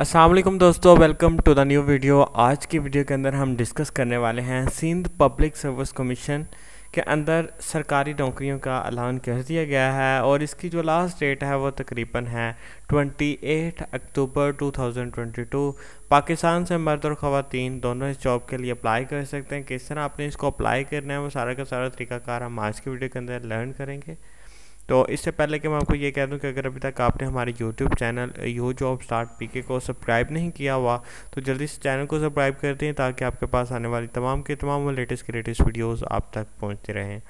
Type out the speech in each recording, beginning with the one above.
असलम दोस्तों welcome to the new video आज की वीडियो के अंदर हम डिस्कस करने वाले हैं सिंध पब्लिक सर्विस कमीशन के अंदर सरकारी नौकरियों का ऐलान कर दिया गया है और इसकी जो लास्ट डेट है वो तकरीबन है 28 अक्टूबर 2022 पाकिस्तान से मर्द और ख़वान दोनों इस जॉब के लिए अप्लाई कर सकते हैं किस तरह आपने इसको अप्लाई करना है वो सारा का सारा तरीकाकार हम आज की वीडियो के अंदर लर्न करेंगे तो इससे पहले कि मैं आपको ये कह दूं कि अगर अभी तक आपने हमारे YouTube channel U job start PK को सब्सक्राइब नहीं किया हुआ तो जल्दी से चैनल को सब्सक्राइब कर दें ताकि आपके पास आने वाली तमाम के तमाम वो लेटेस्ट के लेटेस्ट वीडियोज़ आप तक पहुँचते रहें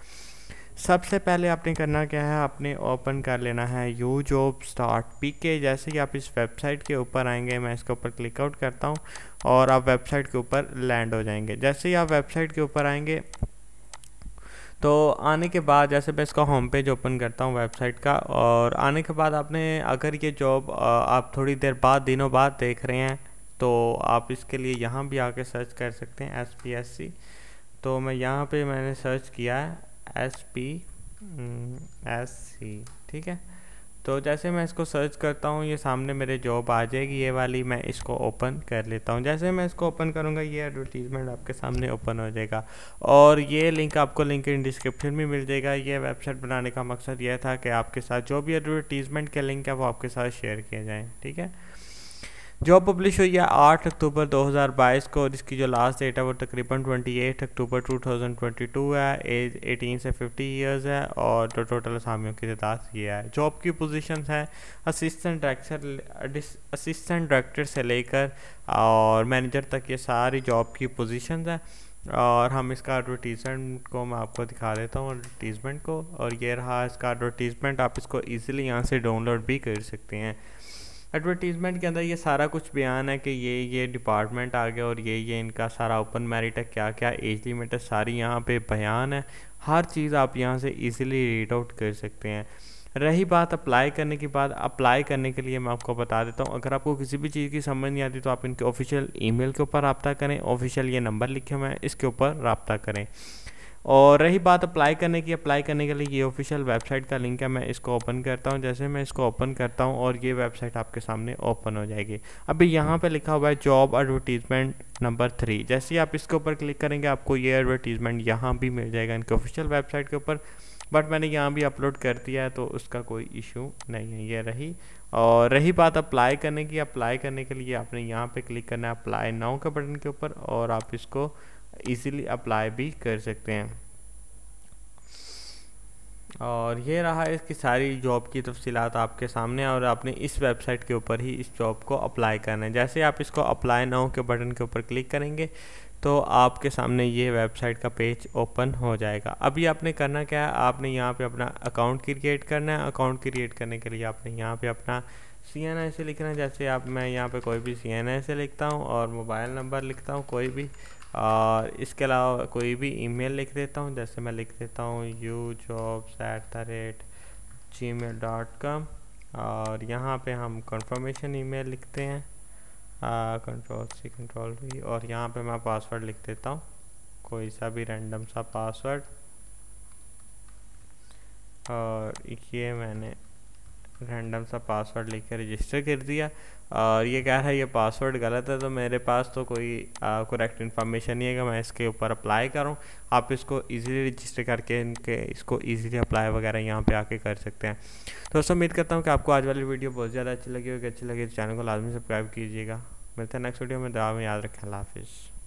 सबसे पहले आपने करना क्या है आपने ओपन कर लेना है यू जॉब स्टार्ट पी के जैसे कि आप इस वेबसाइट के ऊपर आएंगे मैं इसके ऊपर क्लिकआउट करता हूँ और आप वेबसाइट के ऊपर लैंड हो जाएंगे जैसे ही आप वेबसाइट के ऊपर आएंगे तो आने के बाद जैसे मैं इसका होम पेज ओपन करता हूँ वेबसाइट का और आने के बाद आपने अगर ये जॉब आप थोड़ी देर बाद दिनों बाद देख रहे हैं तो आप इसके लिए यहाँ भी आके सर्च कर सकते हैं एस पी एस सी तो मैं यहाँ पे मैंने सर्च किया है एस पी एस सी ठीक है तो जैसे मैं इसको सर्च करता हूँ ये सामने मेरे जॉब आ जाएगी ये वाली मैं इसको ओपन कर लेता हूँ जैसे मैं इसको ओपन करूँगा ये एडवर्टीज़मेंट आपके सामने ओपन हो जाएगा और ये लिंक आपको लिंक इन डिस्क्रिप्शन में मिल जाएगा ये वेबसाइट बनाने का मकसद यह था कि आपके साथ जो भी एडवर्टीज़मेंट के लिंक है वो आपके साथ शेयर किए जाएँ ठीक है जॉब पब्लिश हुई है आठ अक्टूबर 2022 को और इसकी जो लास्ट डेट है वो तकरीबन 28 अक्टूबर 2022 है एज 18 से 50 इयर्स है और जो टोटल असामियों की तदाद ये है जॉब की पोजीशंस है असिस्टेंट डायरेक्टर असिस्टेंट डायरेक्टर से लेकर और मैनेजर तक ये सारी जॉब की पोजीशंस है और हम इसका एडवर्टीज़मेंट को मैं आपको दिखा देता हूँ एडवर्टीज़मेंट को और ये रहा इसका एडवर्टीज़मेंट आप इसको ईजिली यहाँ से डाउनलोड भी कर सकते हैं एडवर्टीज़मेंट के अंदर ये सारा कुछ बयान है कि ये ये डिपार्टमेंट आ गया और ये ये इनका सारा ओपन मेरिट है क्या क्या एज लिमिट है सारी यहाँ पे बयान है हर चीज़ आप यहाँ से इजीली रीड आउट कर सकते हैं रही बात अप्लाई करने की बात अप्लाई करने के लिए मैं आपको बता देता हूँ अगर आपको किसी भी चीज़ की समझ नहीं आती तो आप इनके ऑफिशियल ई के ऊपर रबता करें ऑफिशियल ये नंबर लिखे हुए हैं इसके ऊपर रबता करें और रही बात अप्लाई करने की अप्लाई करने के लिए ये ऑफिशियल वेबसाइट का लिंक है मैं इसको ओपन करता हूँ जैसे मैं इसको ओपन करता हूँ और ये वेबसाइट आपके सामने ओपन हो जाएगी अभी यहाँ पे लिखा हुआ है जॉब एडवर्टीजमेंट नंबर थ्री जैसे ही आप इसके ऊपर क्लिक करेंगे आपको ये एडवर्टीजमेंट यहाँ भी मिल जाएगा इनके ऑफिशियल वेबसाइट के ऊपर बट मैंने यहाँ भी अपलोड कर दिया है तो उसका कोई इशू नहीं है ये रही और रही बात अप्लाई करने की अप्लाई करने के लिए आपने यहाँ पे क्लिक करना है अप्लाई नाउ के बटन के ऊपर और आप इसको इजीली अप्लाई भी कर सकते हैं और ये रहा इसकी सारी जॉब की तफसीत आपके सामने और आपने इस वेबसाइट के ऊपर ही इस जॉब को अप्लाई करना है जैसे आप इसको अप्लाई नाउ के बटन के ऊपर क्लिक करेंगे तो आपके सामने ये वेबसाइट का पेज ओपन हो जाएगा अभी आपने करना क्या है आपने यहाँ पे अपना अकाउंट क्रिएट करना है अकाउंट क्रिएट करने के लिए आपने यहाँ पे अपना सी एन आई से लिखना है जैसे आप मैं यहाँ पे कोई भी सी एन आई से लिखता हूँ और मोबाइल नंबर लिखता हूँ कोई भी और इसके अलावा कोई भी ईमेल लिख देता हूँ जैसे मैं लिख देता हूँ U jobs at the rate G mail dot com और यहाँ पे हम कंफर्मेशन ईमेल लिखते हैं कंट्रोल सी कंट्रोल वी और यहाँ पे मैं पासवर्ड लिख देता हूँ कोई सा भी रैंडम सा पासवर्ड और ये मैंने रैंडम सा पासवर्ड लिख के रजिस्टर कर दिया और ये कह रहा है ये पासवर्ड गलत है तो मेरे पास तो कोई करेक्ट इन्फॉर्मेशन नहीं है कि मैं इसके ऊपर अप्लाई करूँ आप इसको इजीली रजिस्टर करके इनके इसको इजीली अप्लाई वगैरह यहाँ पे आके कर सकते हैं तो दोस्तों उम्मीद करता हूँ कि आपको आज वाली वीडियो बहुत ज़्यादा अच्छी लगी होगी अच्छी लगी तो चैनल को लाजमी सब्सक्राइब कीजिएगा मिलते हैं नेक्स्ट वीडियो में दवा में याद रखें हाफिज़